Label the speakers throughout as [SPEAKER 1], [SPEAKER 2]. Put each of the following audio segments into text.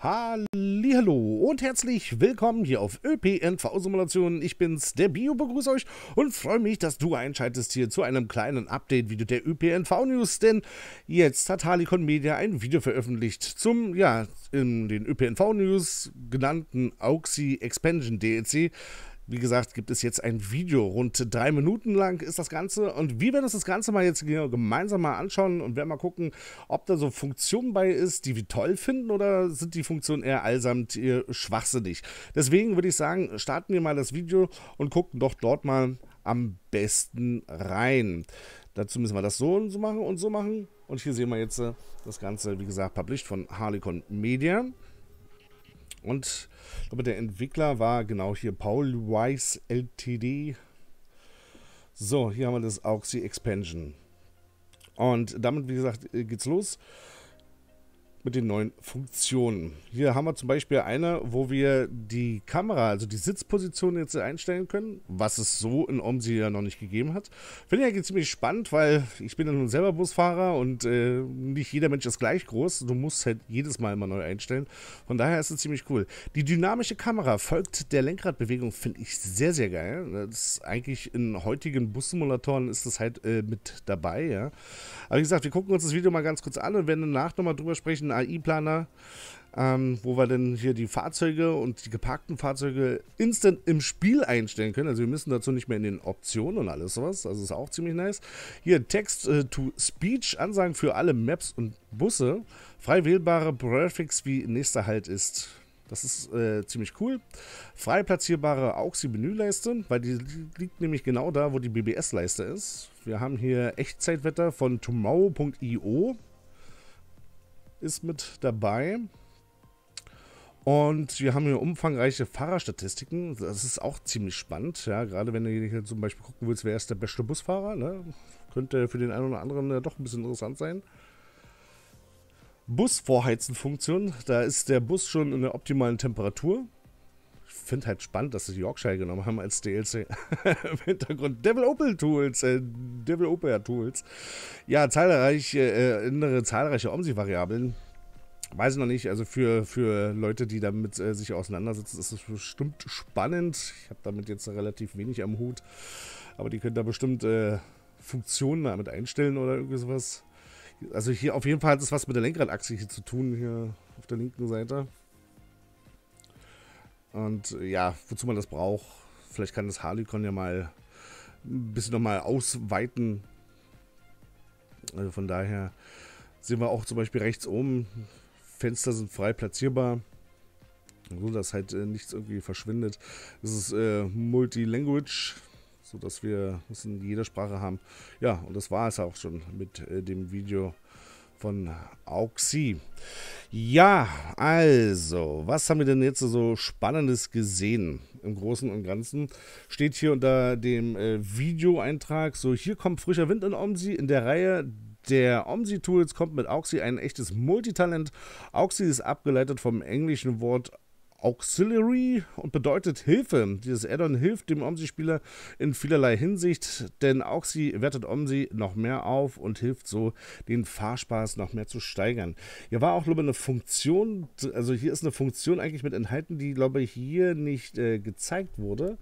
[SPEAKER 1] Hallo und herzlich willkommen hier auf ÖPNV simulation Ich bin's, der Bio, begrüße euch und freue mich, dass du einschaltest hier zu einem kleinen Update-Video der ÖPNV News, denn jetzt hat Harlequin Media ein Video veröffentlicht zum, ja, in den ÖPNV News genannten Auxi Expansion DLC. Wie gesagt, gibt es jetzt ein Video. Rund drei Minuten lang ist das Ganze. Und wir werden uns das Ganze mal jetzt genau gemeinsam mal anschauen und werden mal gucken, ob da so Funktionen bei ist, die wir toll finden oder sind die Funktionen eher allsamt schwachsinnig. Deswegen würde ich sagen, starten wir mal das Video und gucken doch dort mal am besten rein. Dazu müssen wir das so und so machen und so machen. Und hier sehen wir jetzt äh, das Ganze, wie gesagt, published von Harlequin Media. Und ich glaube, der Entwickler war genau hier Paul Weiss LTD. So, hier haben wir das Auxi Expansion. Und damit, wie gesagt, äh, geht's los mit den neuen Funktionen. Hier haben wir zum Beispiel eine, wo wir die Kamera, also die Sitzposition jetzt einstellen können, was es so in OMSI ja noch nicht gegeben hat. Finde ich eigentlich ziemlich spannend, weil ich bin ja nun selber Busfahrer und äh, nicht jeder Mensch ist gleich groß. Du musst halt jedes Mal immer neu einstellen. Von daher ist es ziemlich cool. Die dynamische Kamera folgt der Lenkradbewegung, finde ich sehr, sehr geil. Das ist eigentlich in heutigen Bussimulatoren ist das halt äh, mit dabei, ja. Aber wie gesagt, wir gucken uns das Video mal ganz kurz an und werden danach nochmal drüber sprechen, AI-Planer, ähm, wo wir dann hier die Fahrzeuge und die geparkten Fahrzeuge instant im Spiel einstellen können. Also wir müssen dazu nicht mehr in den Optionen und alles sowas. Also ist auch ziemlich nice. Hier Text-to-Speech, äh, Ansagen für alle Maps und Busse. Frei wählbare Prefix, wie nächster Halt ist. Das ist äh, ziemlich cool. Frei platzierbare AUXI-Menüleiste, weil die liegt nämlich genau da, wo die BBS-Leiste ist. Wir haben hier Echtzeitwetter von tomorrow.io ist mit dabei. Und wir haben hier umfangreiche Fahrerstatistiken. Das ist auch ziemlich spannend. Ja, gerade wenn du hier zum Beispiel gucken willst, wer ist der beste Busfahrer. Ne? Könnte für den einen oder anderen ja äh, doch ein bisschen interessant sein. Busvorheizenfunktion. Da ist der Bus schon in der optimalen Temperatur. Ich finde halt spannend, dass sie Yorkshire genommen haben als DLC. Im Hintergrund Devil Opel Tools, äh, Devil Opel Tools. Ja, zahlreiche, äh, innere zahlreiche OMSI-Variablen. Weiß ich noch nicht, also für, für Leute, die damit äh, sich auseinandersetzen, ist es bestimmt spannend. Ich habe damit jetzt relativ wenig am Hut, aber die können da bestimmt äh, Funktionen damit einstellen oder irgendwie sowas. Also hier auf jeden Fall hat es was mit der Lenkradachse hier zu tun, hier auf der linken Seite. Und ja, wozu man das braucht, vielleicht kann das Harlequin ja mal ein bisschen nochmal ausweiten. Also von daher sehen wir auch zum Beispiel rechts oben, Fenster sind frei platzierbar. So dass halt äh, nichts irgendwie verschwindet. Es ist äh, Multilanguage, sodass wir es in jeder Sprache haben. Ja, und das war es auch schon mit äh, dem Video von Auxi. Ja, also, was haben wir denn jetzt so Spannendes gesehen? Im Großen und Ganzen steht hier unter dem äh, Videoeintrag so, hier kommt frischer Wind in Omsi in der Reihe der Omsi Tools kommt mit Auxi ein echtes Multitalent. Auxi ist abgeleitet vom englischen Wort Auxiliary und bedeutet Hilfe. Dieses Addon hilft dem Omsi-Spieler in vielerlei Hinsicht, denn Auxi wertet Omsi noch mehr auf und hilft so, den Fahrspaß noch mehr zu steigern. Hier war auch, glaube ich, eine Funktion, also hier ist eine Funktion eigentlich mit enthalten, die, glaube ich, hier nicht äh, gezeigt wurde.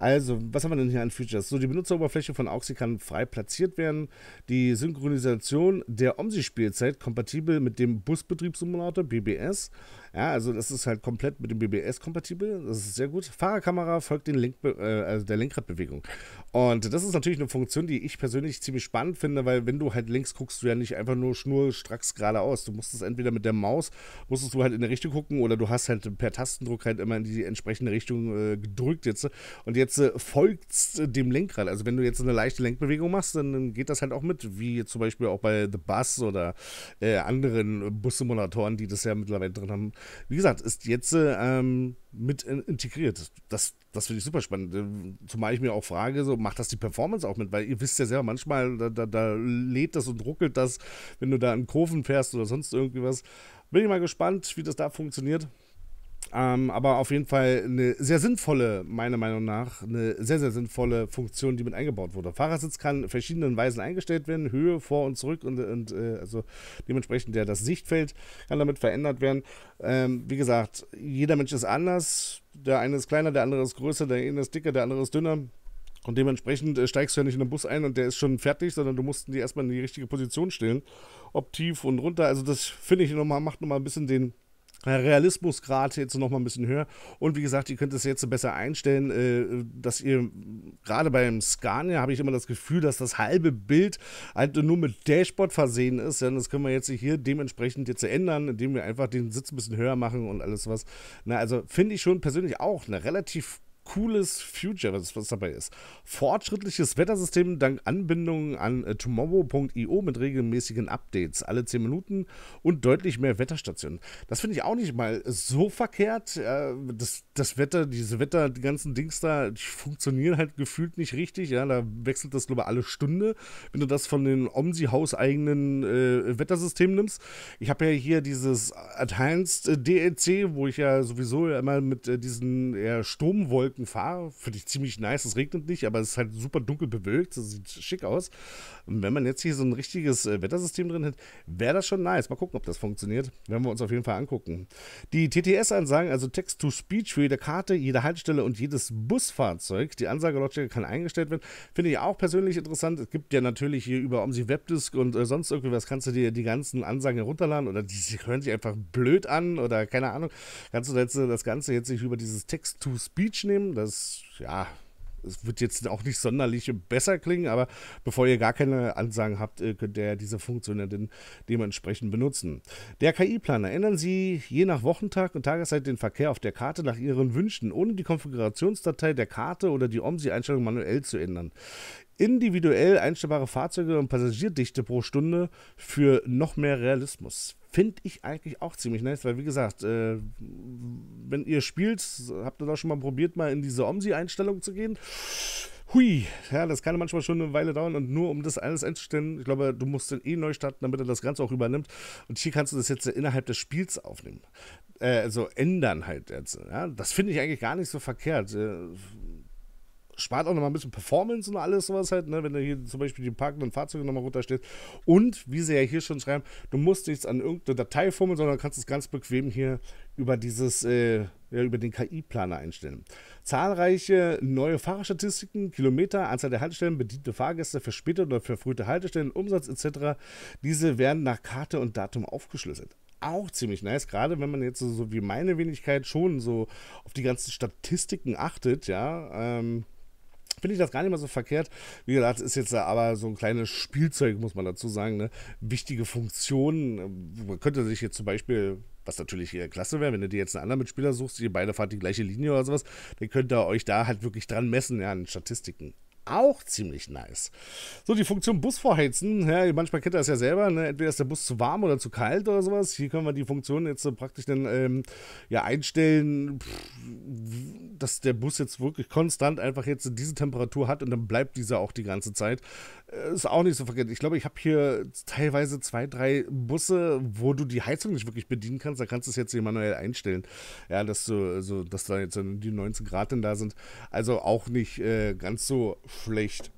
[SPEAKER 1] Also, was haben wir denn hier an Features? So, die Benutzeroberfläche von Auxi kann frei platziert werden. Die Synchronisation der Omsi-Spielzeit kompatibel mit dem Busbetriebssimulator, BBS. Ja, also das ist halt komplett mit dem BBS kompatibel. Das ist sehr gut. Fahrerkamera folgt den Link, äh, also der Lenkradbewegung. Und das ist natürlich eine Funktion, die ich persönlich ziemlich spannend finde, weil wenn du halt links guckst, du ja nicht einfach nur schnurstracks geradeaus. Du musstest entweder mit der Maus, musstest du halt in eine Richtung gucken oder du hast halt per Tastendruck halt immer in die entsprechende Richtung äh, gedrückt jetzt. Und jetzt äh, folgst äh, dem Lenkrad. Also wenn du jetzt eine leichte Lenkbewegung machst, dann, dann geht das halt auch mit, wie zum Beispiel auch bei The Bus oder äh, anderen Bussimulatoren, die das ja mittlerweile drin haben. Wie gesagt, ist jetzt äh, ähm, mit integriert. Das, das finde ich super spannend. Ähm, zumal ich mir auch frage, so macht das die Performance auch mit? Weil ihr wisst ja selber, manchmal, da, da, da lädt das und ruckelt das, wenn du da in Kurven fährst oder sonst irgendwie was. Bin ich mal gespannt, wie das da funktioniert. Ähm, aber auf jeden Fall eine sehr sinnvolle, meiner Meinung nach, eine sehr, sehr sinnvolle Funktion, die mit eingebaut wurde. Fahrersitz kann in verschiedenen Weisen eingestellt werden, Höhe, vor und zurück und, und äh, also dementsprechend der, das Sichtfeld kann damit verändert werden. Ähm, wie gesagt, jeder Mensch ist anders. Der eine ist kleiner, der andere ist größer, der eine ist dicker, der andere ist dünner. Und dementsprechend äh, steigst du ja nicht in den Bus ein und der ist schon fertig, sondern du musst die erstmal in die richtige Position stellen. Ob tief und runter. Also das finde ich nochmal, macht nochmal ein bisschen den Realismusgrad jetzt noch mal ein bisschen höher. Und wie gesagt, ihr könnt es jetzt besser einstellen, äh, dass ihr gerade beim Scania habe ich immer das Gefühl, dass das halbe Bild halt nur mit Dashboard versehen ist. Ja, das können wir jetzt hier dementsprechend jetzt ändern, indem wir einfach den Sitz ein bisschen höher machen und alles was. Na, also finde ich schon persönlich auch eine relativ cooles Future, was, dabei ist. Fortschrittliches Wettersystem dank Anbindung an äh, tomorrow.io mit regelmäßigen Updates alle 10 Minuten und deutlich mehr Wetterstationen. Das finde ich auch nicht mal so verkehrt. Äh, das, das Wetter, diese Wetter, die ganzen Dings da, die funktionieren halt gefühlt nicht richtig. Ja, da wechselt das, glaube ich, alle Stunde, wenn du das von den Omsi-hauseigenen äh, Wettersystemen nimmst. Ich habe ja hier dieses Advanced DLC, e wo ich ja sowieso immer mit äh, diesen Sturmwolken bewölkten fahre, finde ich ziemlich nice. Es regnet nicht, aber es ist halt super dunkel bewölkt. Das sieht schick aus. Und wenn man jetzt hier so ein richtiges äh, Wettersystem drin hätte, wäre das schon nice. Mal gucken, ob das funktioniert. Werden wir uns auf jeden Fall angucken. Die TTS-Ansagen, also Text-to-Speech für jede Karte, jede Haltestelle und jedes Busfahrzeug. Die ansage Ansagelogik kann eingestellt werden. Finde ich auch persönlich interessant. Es gibt ja natürlich hier über Omsi Webdisk und äh, sonst irgendwie was, kannst du dir die ganzen Ansagen herunterladen oder die, die hören sich einfach blöd an oder keine Ahnung. Kannst du äh, das Ganze jetzt nicht über dieses Text-to-Speech nehmen? Film. Das, ja, es wird jetzt auch nicht sonderlich besser klingen, aber bevor ihr gar keine Ansagen habt, äh, könnt ihr diese Funktionen denn dementsprechend benutzen. Der KI-Planer. Ändern Sie je nach Wochentag und Tageszeit den Verkehr auf der Karte nach Ihren Wünschen, ohne die Konfigurationsdatei der Karte oder die OMSI-Einstellung manuell zu ändern. Individuell einstellbare Fahrzeuge und Passagierdichte pro Stunde für noch mehr Realismus. Finde ich eigentlich auch ziemlich nice, weil wie gesagt, äh, wenn ihr spielt, habt ihr doch schon mal probiert, mal in diese OMSI-Einstellung zu gehen. Hui, ja, das kann manchmal schon eine Weile dauern und nur um das alles einzustellen, ich glaube, du musst den eh neu starten, damit er das Ganze auch übernimmt. Und hier kannst du das jetzt innerhalb des Spiels aufnehmen. Äh, also ändern halt jetzt. Ja? Das finde ich eigentlich gar nicht so verkehrt. Äh, spart auch nochmal ein bisschen Performance und alles sowas halt, ne? wenn du hier zum Beispiel die parkenden Fahrzeuge nochmal runterstellst. Und wie sie ja hier schon schreiben, du musst nichts an irgendeine Datei fummeln, sondern kannst es ganz bequem hier über dieses, äh, ja, über den KI-Planer einstellen. Zahlreiche neue Fahrerstatistiken, Kilometer, Anzahl der Haltestellen, bediente Fahrgäste, verspätete oder verfrühte Haltestellen, Umsatz etc. Diese werden nach Karte und Datum aufgeschlüsselt auch ziemlich nice, gerade wenn man jetzt so, so, wie meine Wenigkeit schon so auf die ganzen Statistiken achtet, ja, ähm, finde ich das gar nicht mal so verkehrt. Wie gesagt, ist jetzt aber so ein kleines Spielzeug, muss man dazu sagen. Ne? Wichtige Funktionen. Ähm, man könnte sich jetzt zum Beispiel, was natürlich hier klasse wäre, wenn du dir jetzt einen anderen Mitspieler suchst, ihr beide fahrt die gleiche Linie oder sowas, dann könnt ihr euch da halt wirklich dran messen, ja, an Statistiken auch ziemlich nice. So, die Funktion Bus vorheizen. Ja, manchmal kennt ihr das ja selber. Ne? Entweder ist der Bus zu warm oder zu kalt oder sowas. Hier können wir die Funktion jetzt so praktisch dann ähm, ja, einstellen, dass der Bus jetzt wirklich konstant einfach jetzt diese Temperatur hat und dann bleibt dieser auch die ganze Zeit. Äh, ist auch nicht so verkehrt. Ich glaube, ich habe hier teilweise zwei, drei Busse, wo du die Heizung nicht wirklich bedienen kannst. Da kannst du es jetzt hier manuell einstellen. Ja, dass, du, so, also, dass da jetzt die 19 Grad denn da sind. Also auch nicht äh, ganz so schlecht.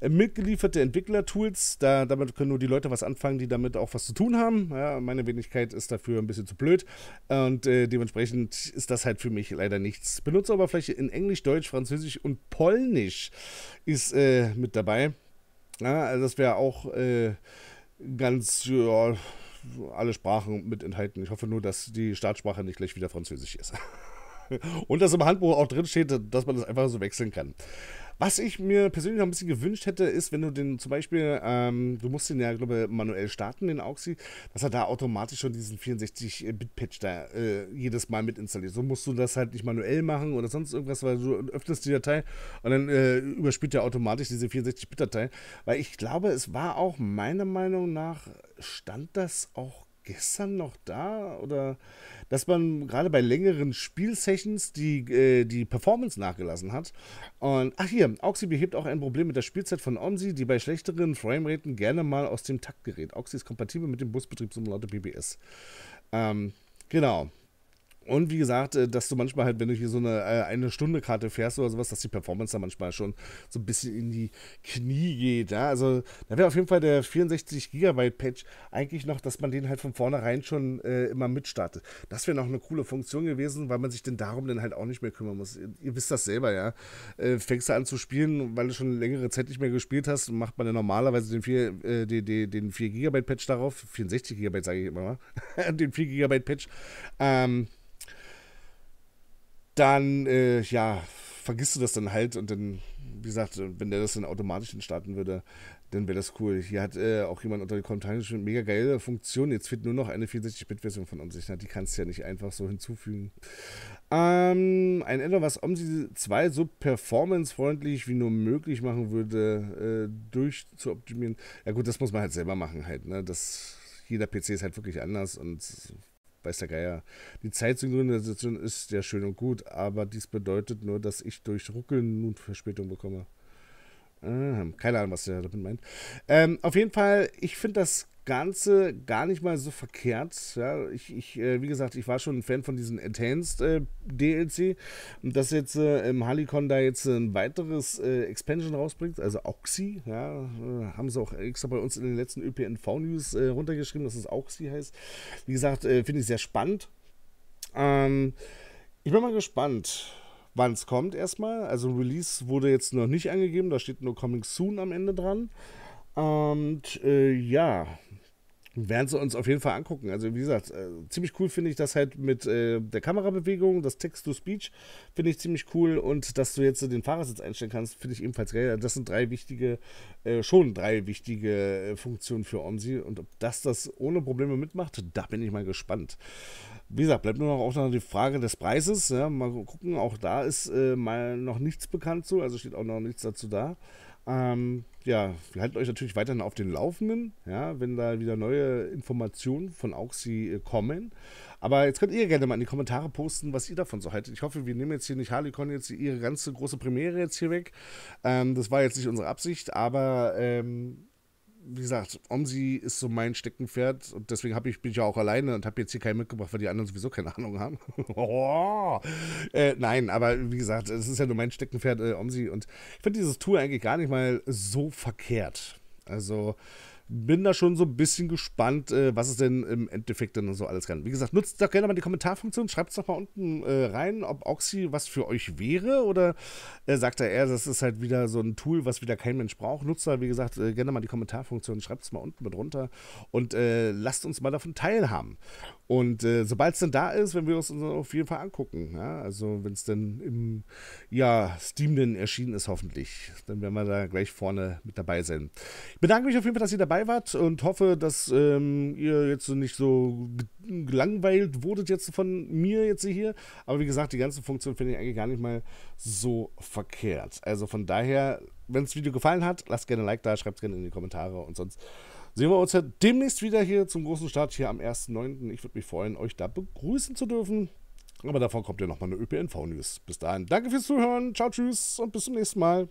[SPEAKER 1] Äh, mitgelieferte Entwicklertools, da, damit können nur die Leute was anfangen, die damit auch was zu tun haben. Ja, meine Wenigkeit ist dafür ein bisschen zu blöd und äh, dementsprechend ist das halt für mich leider nichts. Benutzeroberfläche in Englisch, Deutsch, Französisch und Polnisch ist äh, mit dabei. Ja, also das wäre auch äh, ganz, ja, alle Sprachen mit enthalten. Ich hoffe nur, dass die Startsprache nicht gleich wieder Französisch ist. und dass im Handbuch auch drin steht, dass man das einfach so wechseln kann. Was ich mir persönlich noch ein bisschen gewünscht hätte, ist, wenn du den zum Beispiel, ähm, du musst den ja, glaube ich, manuell starten, den Auxi, dass er da automatisch schon diesen 64-Bit-Patch äh, da äh, jedes Mal mit installiert. So musst du das halt nicht manuell machen oder sonst irgendwas, weil du öffnest die Datei und dann äh, überspielt er automatisch diese 64-Bit-Datei. Weil ich glaube, es war auch meiner Meinung nach, stand das auch gestern noch da oder dass man gerade bei längeren Spielsessions die, äh, die Performance nachgelassen hat. Und ach hier, Oxy behebt auch ein Problem mit der Spielzeit von Omsi, die bei schlechteren Frameraten gerne mal aus dem Takt gerät. Oxy ist kompatibel mit dem Busbetriebssimulator BBS. Ähm, genau. Und wie gesagt, äh, dass du manchmal halt, wenn du hier so eine äh, eine Stunde Karte fährst oder sowas, dass die Performance da manchmal schon so ein bisschen in die Knie geht. Ja? Also da wäre auf jeden Fall der 64 GB Patch eigentlich noch, dass man den halt von vornherein schon äh, immer mitstartet. Das wäre noch eine coole Funktion gewesen, weil man sich denn darum dann halt auch nicht mehr kümmern muss. Ihr, wisst das selber, ja. Äh, fängst du an zu spielen, weil du schon längere Zeit nicht mehr gespielt hast, macht man dann normalerweise den 4, äh, den, den, den 4 GB Patch darauf, 64 GB sage ich immer mal, den 4 GB Patch. Ähm, dann, äh, ja, vergisst du das dann halt und dann, wie gesagt, wenn der das dann automatisch starten würde, dann wäre das cool. Hier hat äh, auch jemand unter den Kommentaren schon mega geile Funktion. Jetzt fehlt nur noch eine 64-Bit-Version von Omsi. Die kannst du ja nicht einfach so hinzufügen. Ähm, ein Addon, was Omsi 2 so performancefreundlich wie nur möglich machen würde, äh, durch Ja gut, das muss man halt selber machen halt. Ne? Das, jeder PC ist halt wirklich anders und weiß der Geier. Die Zeitsynchronisation ist ja schön und gut, aber dies bedeutet nur, dass ich durch Ruckeln nun Verspätung bekomme. Keine Ahnung, was er damit meint. Ähm, auf jeden Fall, ich finde das Ganze gar nicht mal so verkehrt. Ja, ich, ich äh, wie gesagt, ich war schon ein Fan von diesen Enhanced äh, DLC. Und dass jetzt äh, im Halicon da jetzt ein weiteres äh, Expansion rausbringt, also Oxy, ja, äh, haben sie auch extra bei uns in den letzten ÖPNV-News runtergeschrieben, dass es Oxy heißt. Wie gesagt, finde ich sehr spannend. Ähm, ich bin mal gespannt wann es kommt erstmal. Also Release wurde jetzt noch nicht angegeben, da steht nur Coming Soon am Ende dran. Und äh, ja, werden sie uns auf jeden Fall angucken. Also wie gesagt, äh, ziemlich cool finde ich das halt mit äh, der Kamerabewegung, das Text-to-Speech finde ich ziemlich cool und dass du jetzt den Fahrersitz einstellen kannst, finde ich ebenfalls geil. Also, das sind drei wichtige, äh, schon drei wichtige äh, Funktionen für OMSI und ob das das ohne Probleme mitmacht, da bin ich mal gespannt. Wie gesagt, bleibt nur noch auch noch die Frage des Preises. Ja, mal gucken, auch da ist äh, mal noch nichts bekannt zu, also steht auch noch nichts dazu da. Ähm, ja, wir halten euch natürlich weiterhin auf den Laufenden, ja, wenn da wieder neue Informationen von Auxi äh, kommen. Aber jetzt könnt ihr gerne mal in die Kommentare posten, was ihr davon so haltet. Ich hoffe, wir nehmen jetzt hier nicht Harlequin jetzt ihre ganze große Premiere jetzt hier weg. Ähm, das war jetzt nicht unsere Absicht, aber ähm, wie gesagt, Omsi ist so mein Steckenpferd und deswegen ich, bin ich ja auch alleine und habe jetzt hier keinen mitgebracht, weil die anderen sowieso keine Ahnung haben. oh, äh, nein, aber wie gesagt, es ist ja nur mein Steckenpferd, äh, Omsi. Und ich finde dieses Tour eigentlich gar nicht mal so verkehrt. Also, bin da schon so ein bisschen gespannt, äh, was es denn im Endeffekt dann so alles kann. Wie gesagt, nutzt doch gerne mal die Kommentarfunktion, schreibt es doch mal unten äh, rein, ob Oxy was für euch wäre oder äh, sagt er eher, das ist halt wieder so ein Tool, was wieder kein Mensch braucht. Nutzt da, wie gesagt, gerne mal die Kommentarfunktion, schreibt es mal unten mit runter und äh, lasst uns mal davon teilhaben. Und äh, sobald es denn da ist, wenn wir uns auf jeden Fall angucken. Ja? Also wenn es denn im ja, Steam denn erschienen ist, hoffentlich, dann werden wir da gleich vorne mit dabei sein. Ich bedanke mich auf jeden Fall, dass ihr dabei dabei wart und hoffe, dass ähm, ihr jetzt nicht so gelangweilt wurdet jetzt von mir jetzt hier. Aber wie gesagt, die ganze Funktion finde ich eigentlich gar nicht mal so verkehrt. Also von daher, wenn das Video gefallen hat, lasst gerne ein Like da, schreibt gerne in die Kommentare und sonst sehen wir uns ja demnächst wieder hier zum großen Start hier am 1.9. Ich würde mich freuen, euch da begrüßen zu dürfen. Aber davon kommt ja nochmal eine ÖPNV-News. Bis dahin, danke fürs Zuhören, ciao, tschüss und bis zum nächsten Mal.